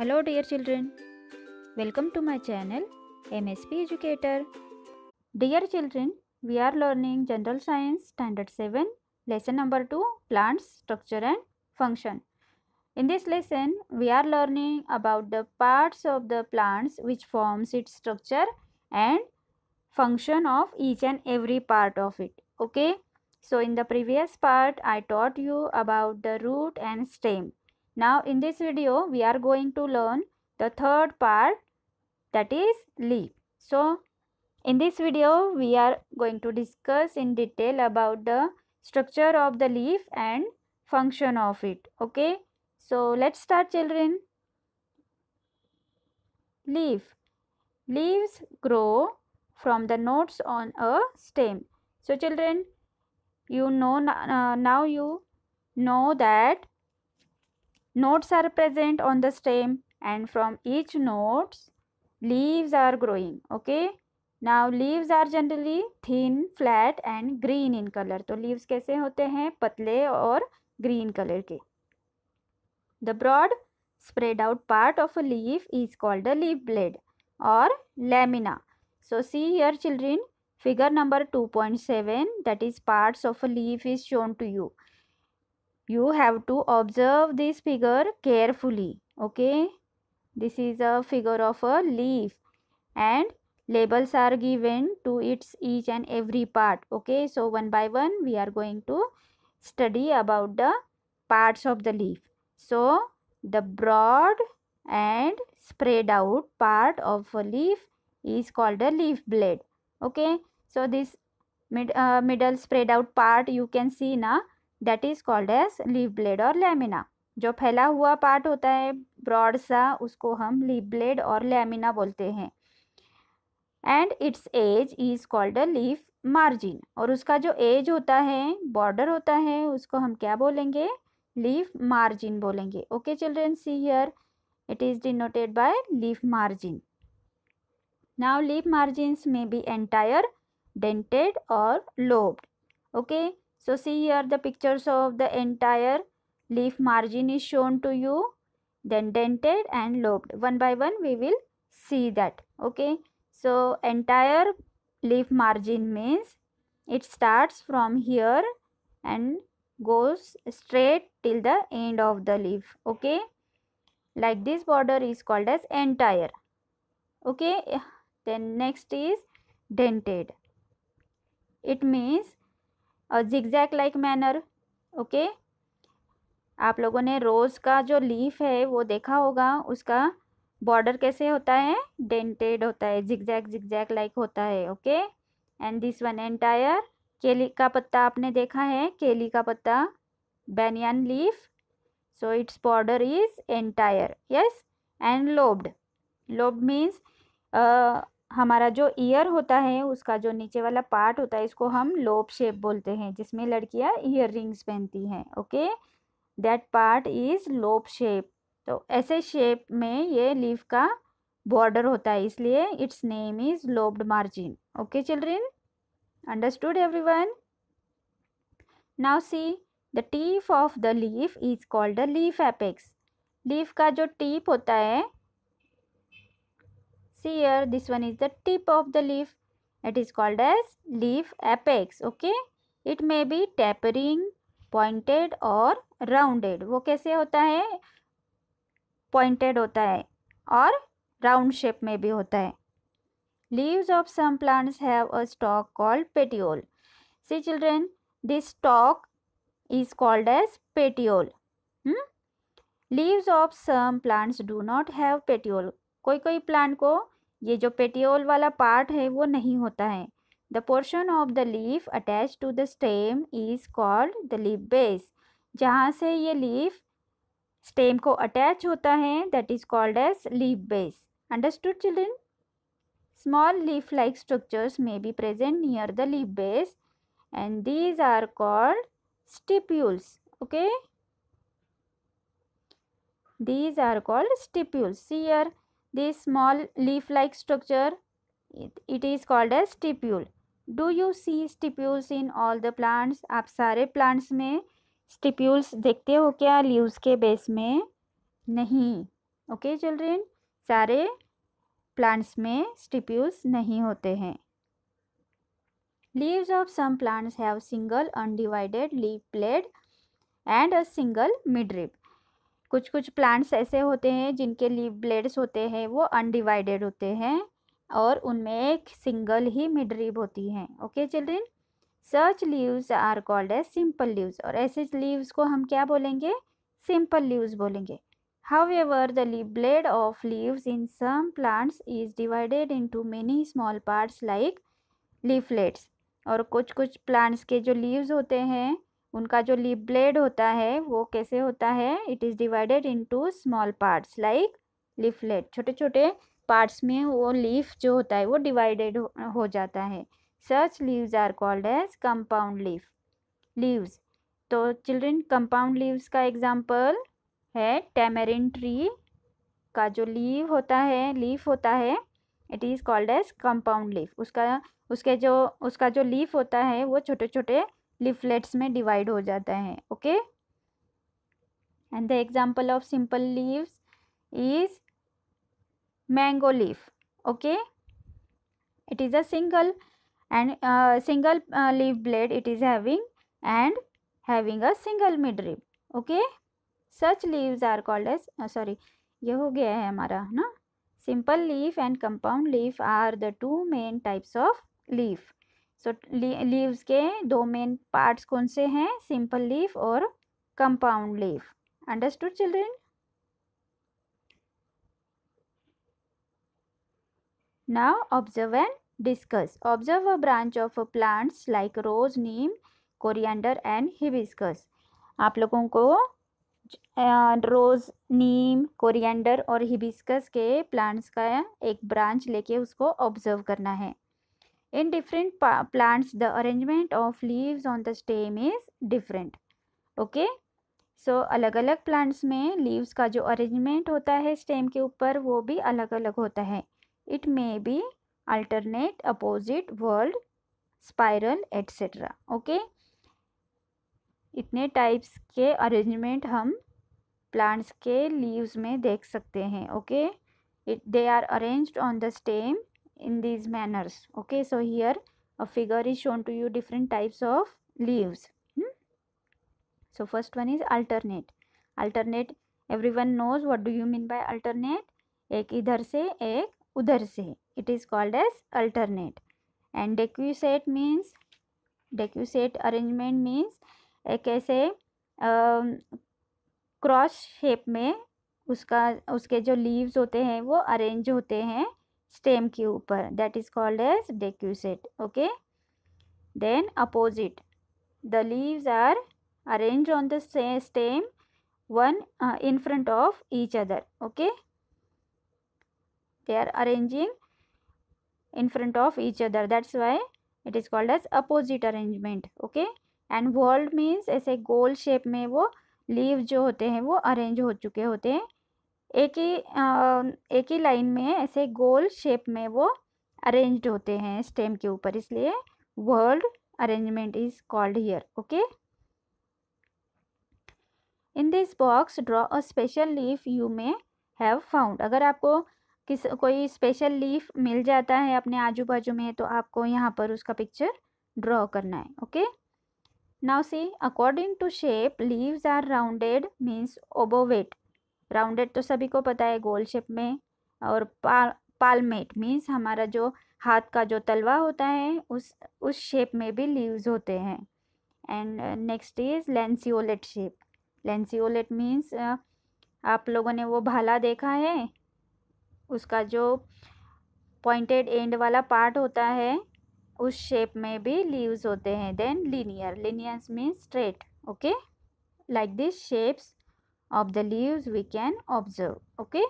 Hello dear children. Welcome to my channel MSP Educator. Dear children, we are learning General Science Standard 7 lesson number 2 plants structure and function. In this lesson, we are learning about the parts of the plants which forms its structure and function of each and every part of it. Okay? So in the previous part, I taught you about the root and stem. Now in this video we are going to learn the third part that is leaf. So in this video we are going to discuss in detail about the structure of the leaf and function of it. Okay. So let's start children. Leaf. Leaves grow from the nodes on a stem. So children you know uh, now you know that Nodes are present on the stem and from each nodes leaves are growing. Okay. now leaves are generally thin flat and green in color to leaves kaise hote hain patle aur green color ke the broad spread out part of a leaf is called a leaf blade or lamina so see here children figure number 2.7 that is parts of a leaf is shown to you you have to observe this figure carefully okay this is a figure of a leaf and labels are given to its each and every part okay so one by one we are going to study about the parts of the leaf so the broad and spread out part of a leaf is called a leaf blade okay so this mid, uh, middle spread out part you can see now that is called as leaf blade और lamina जो फैला हुआ part होता है broad सा उसको हम leave blade और लेमिना बोलते हैं and its edge is called a leaf margin और उसका जो एज होता है बॉर्डर होता है उसको हम क्या बोलेंगे लीफ मार्जिन बोलेंगे okay children see here it is denoted by leaf margin now leaf margins may be entire dented और lobed okay so see here the pictures of the entire leaf margin is shown to you then dented and lobed one by one we will see that okay so entire leaf margin means it starts from here and goes straight till the end of the leaf okay like this border is called as entire okay then next is dented it means और zigzag like manner okay आप लोगों ने रोज़ का जो leaf है वो देखा होगा उसका बॉर्डर कैसे होता है डेंटेड होता है जिगजैक जिगजैक लाइक होता है okay and this one entire केली का पत्ता आपने देखा है केली का पत्ता banyan leaf so its border is entire yes and lobed lobed means हमारा जो ईयर होता है उसका जो नीचे वाला पार्ट होता है इसको हम लोब शेप बोलते हैं जिसमें लड़कियां ईयर रिंग्स पहनती हैं okay that part is lobe shape तो ऐसे शेप में ये लीफ का बॉर्डर होता है इसलिए its name is lobed margin okay children understood every one now see the tip of the leaf is called the leaf apex leaf का जो टीप होता है see here this one is the tip of the leaf it is called as leaf apex okay it may be tapering pointed or rounded wo kaise hota hai pointed hota hai और round shape mein bhi hota hai leaves of some plants have a stalk called petiole see children this stalk is called as petiole hmm? leaves of some plants do not have petiole कोई कोई plant को ये जो petiole वाला part है वो नहीं होता है the portion of the leaf attach to the stem is called the leaf base जहाँ से ये लीफ स्टेम को अटैच होता है that is called as leaf base understood children small leaf like structures may be present near the leaf base and these are called stipules okay these are called stipules see here this small leaf like structure it, it is called as stipule do you see stipules in all the plants aap sare plants mein stipules dekhte ho kya leaves ke base mein nahi okay children sare plants mein stipules nahi hote hain leaves of some plants have single undivided leaf blade and a single midrib कुछ कुछ plants ऐसे होते हैं जिनके leave blades होते हैं वो undivided होते हैं और उनमें एक सिंगल ही मिड रिब होती है okay children such leaves are called as simple leaves और ऐसे लीव्स को हम क्या बोलेंगे सिंपल लीव्स बोलेंगे however the leaf blade of leaves in some plants is divided to many small parts like leaflets और कुछ कुछ प्लांट्स के जो लीव्स होते हैं उनका जो लिप ब्लेड होता है वो कैसे होता है it is divided into small parts like leaflet छोटे छोटे पार्ट्स में वो लीफ जो होता है वो डिवाइडेड हो जाता है such leaves are called as compound leaf leaves तो चिल्ड्रन कंपाउंड लीव्स का एग्जाम्पल है टेमेरिन ट्री का जो लीव होता है लीफ होता है it is called as compound leaf उसका उसके जो उसका जो लीफ होता है वो छोटे छोटे लिफलेट्स में डिवाइड हो जाता है okay and the example of simple leaf is mango leaf okay it is a single and single leaf blade it is having and having a single rib okay such leaves are called as sorry ये हो गया है हमारा है ना simple leaf and compound leaf are the two main types of leaf so leaves के दो main parts कौन से हैं सिंपल लीफ और compound leave understood children now observe and discuss observe a branch of plants like rose neem coriander and hibiscus आप लोगों को rose neem coriander और हिबिस्कस के प्लांट्स का एक ब्रांच लेके उसको ऑब्जर्व करना है In different plants, the arrangement of leaves on the stem is different. Okay. So so, अलग अलग प्लांट्स में लीव्स का जो अरेंजमेंट होता है स्टेम के ऊपर वो भी अलग अलग होता है it may be alternate opposite whorl spiral etcetera okay इतने टाइप्स के अरेंजमेंट हम प्लांट्स के लीव्स में देख सकते हैं okay it they are arranged on the stem in these manners okay so here a figure is shown to you different types of leaves hmm? so first one is alternate alternate everyone knows what do you mean by alternate ek idhar se ek udhar se it is called as alternate and decussate means decussate arrangement means ek aise um, cross shape mein uska uske jo leaves hote hain wo arrange hote hain stem के ऊपर that is called as decussate okay then opposite the leaves are arrange on the stem one in front of each other okay they are arranging in front of each other that's why it is called as opposite arrangement okay and whorl means ऐसे गोल shape में वो leave जो होते हैं वो arrange हो चुके होते हैं एक ही एक ही लाइन में ऐसे गोल शेप में वो अरेंज्ड होते हैं स्टेम के ऊपर इसलिए whorl arrangement is called here okay in this box draw a special leaf you may have found अगर आपको किस कोई स्पेशल लीफ मिल जाता है अपने आजू बाजू में तो आपको यहाँ पर उसका पिक्चर ड्रॉ करना है okay now see according to shape leaves are rounded means obovate rounded तो सभी को पता है गोल शेप में और पा, पालमेट मीन्स हमारा जो हाथ का जो तलवा होता है उस उस शेप में भी लीव्स होते हैं and next is lanceolate shape lanceolate means आप लोगों ने वो भाला देखा है उसका जो पॉइंटेड एंड वाला पार्ट होता है उस शेप में भी लीव्स होते हैं then linear linear means straight okay like this shapes of the leaves we can observe okay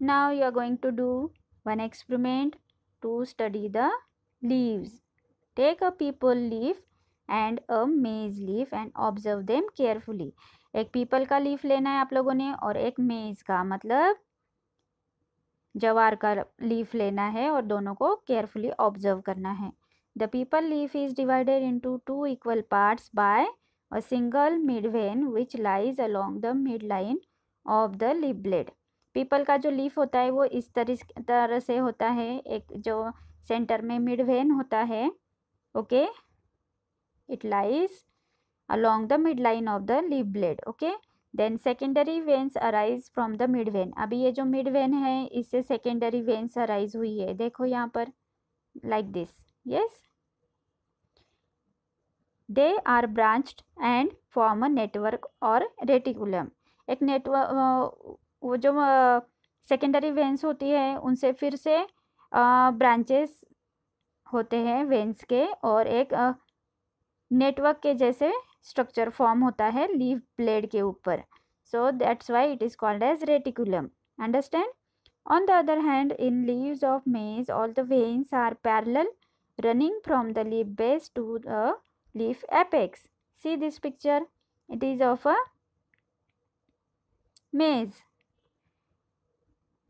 now you are going to do one experiment to study the leaves take a people leaf and a maize leaf and observe them carefully एक पीपल का leaf लेना है आप लोगों ने और एक मेज का मतलब जवार का लीफ लेना है और दोनों को केयरफुली ऑब्जर्व करना है the peepal leaf is divided into two equal parts by a single mid vein which lies along the mid line of the leaf blade peepal का जो लीफ होता है वो इस तरह तरह से होता है एक जो सेंटर में मिड वेन होता है okay it lies along the mid line of the leaf blade okay then secondary veins arise from the mid vein अभी ये जो मिड वेन है इससे सेकेंडरी वेन्स अराइज हुई है देखो यहाँ पर like like this yes they are branched and form a network or reticulum एक नेटवर्क वो जो सेकेंडरी वेंस होती है उनसे फिर से ब्रांचेस होते हैं वेंस के और एक नेटवर्क के जैसे स्ट्रक्चर फॉर्म होता है लीफ ब्लेड के ऊपर so that's why it is called as reticulum understand On the other hand, in leaves of maize, all the veins are parallel running from the leaf base to the leaf apex. See this picture? It is of a maze.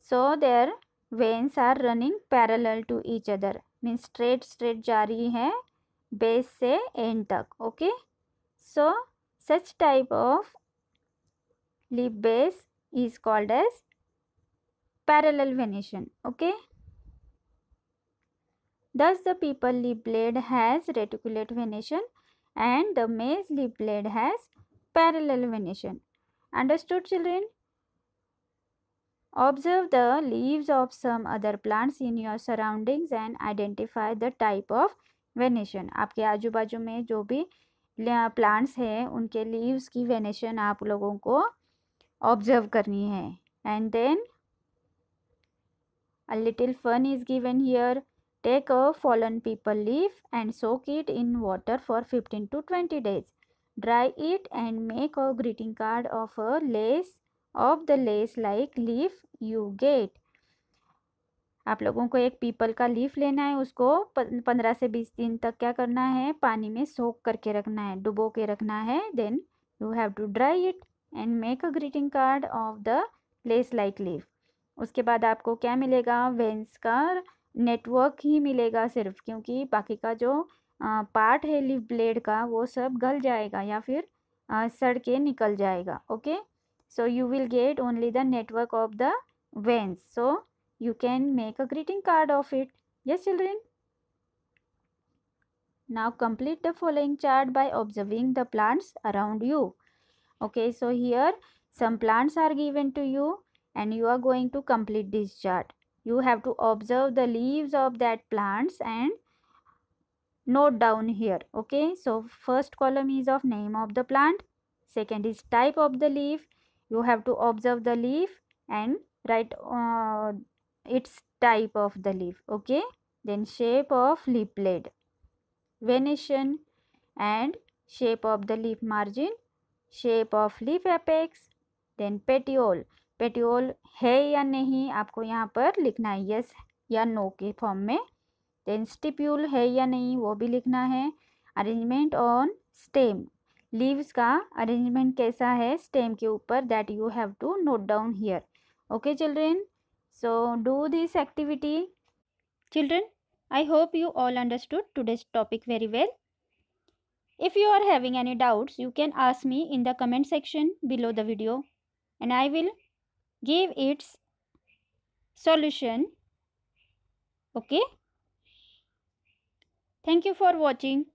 So their veins are running parallel to each other. Means straight straight jari hai base se end tak. Okay. So such type of leaf base is called as parallel venation okay Thus, the people leaf blade has reticulate venation and the maize leaf blade has parallel venation. Understood children? Observe the leaves of some other plants in your surroundings and identify the type of venation आपके आजू बाजू में जो भी plants हैं उनके leaves की venation आप लोगों को ऑब्जर्व करनी है and then a little fun is given here Take a fallen people leaf and soak it in water for 15 to 20 days. Dry it and make a greeting card of a lace of the lace like leaf you get. आप लोगों को एक पीपल का leaf लेना है उसको पंद्रह से बीस दिन तक क्या करना है पानी में सोख करके रखना है डुबो के रखना है then you have to dry it and make a greeting card of the lace like leaf उसके बाद आपको क्या मिलेगा वेंस का नेटवर्क ही मिलेगा सिर्फ क्योंकि बाकी का जो पार्ट है लिप ब्लेड का वो सब गल जाएगा या फिर सड़ के निकल जाएगा okay so you will get only the network of the veins so you can make a greeting card of it yes children now complete the following chart by observing the plants around you okay so here some plants are given to you and you are going to complete this chart you have to observe the leaves of that plants and note down here okay so first column is of name of the plant second is type of the leaf you have to observe the leaf and write uh, its type of the leaf okay then shape of leaf blade, venation and shape of the leaf margin shape of leaf apex then petiole petiole है या नहीं आपको यहाँ पर लिखना है yes या no के फॉर्म में देन स्टिप्यूल है या नहीं वो भी लिखना है अरेंजमेंट ऑन स्टेम लीव्स का अरेंजमेंट कैसा है स्टेम के ऊपर that you have to note down here okay children so do this activity children I hope you all understood today's topic very well. If you are having any doubts, you can ask me in the comment section below the video and I will give its solution okay thank you for watching